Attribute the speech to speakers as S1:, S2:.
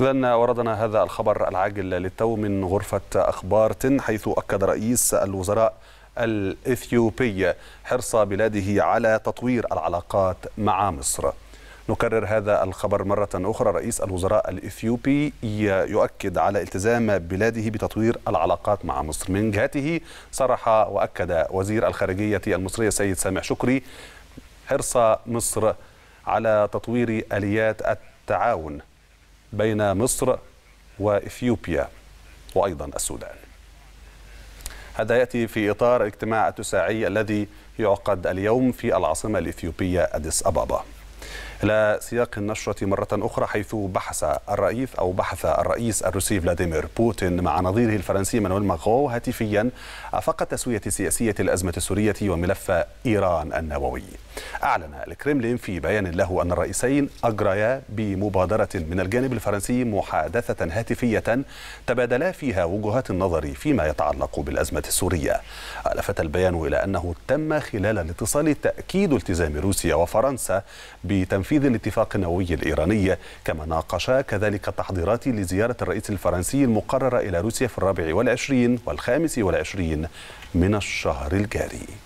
S1: إذا وردنا هذا الخبر العاجل للتو من غرفة أخبار تن حيث أكد رئيس الوزراء الإثيوبي حرص بلاده على تطوير العلاقات مع مصر نكرر هذا الخبر مرة أخرى رئيس الوزراء الإثيوبي يؤكد على التزام بلاده بتطوير العلاقات مع مصر من جهته صرح وأكد وزير الخارجية المصرية السيد سامح شكري حرص مصر على تطوير آليات التعاون بين مصر وإثيوبيا وأيضا السودان هذا يأتي في إطار الاجتماع التساعي الذي يعقد اليوم في العاصمة الإثيوبية أديس أبابا إلى سياق النشرة مرة أخرى حيث بحث الرئيس أو بحث الرئيس الروسي فلاديمير بوتين مع نظيره الفرنسي مانويل ماغو هاتفيا أفاق التسوية السياسية الأزمة السورية وملف إيران النووي أعلن الكرملين في بيان له أن الرئيسين أجريا بمبادرة من الجانب الفرنسي محادثة هاتفية تبادلا فيها وجهات النظر فيما يتعلق بالأزمة السورية ألفت البيان إلى أنه تم خلال الاتصال تأكيد التزام روسيا وفرنسا بتنفيذ تنفيذ الاتفاق النووي الإيراني كما ناقش كذلك التحضيرات لزيارة الرئيس الفرنسي المقررة إلى روسيا في الرابع والعشرين والخامس والعشرين من الشهر الجاري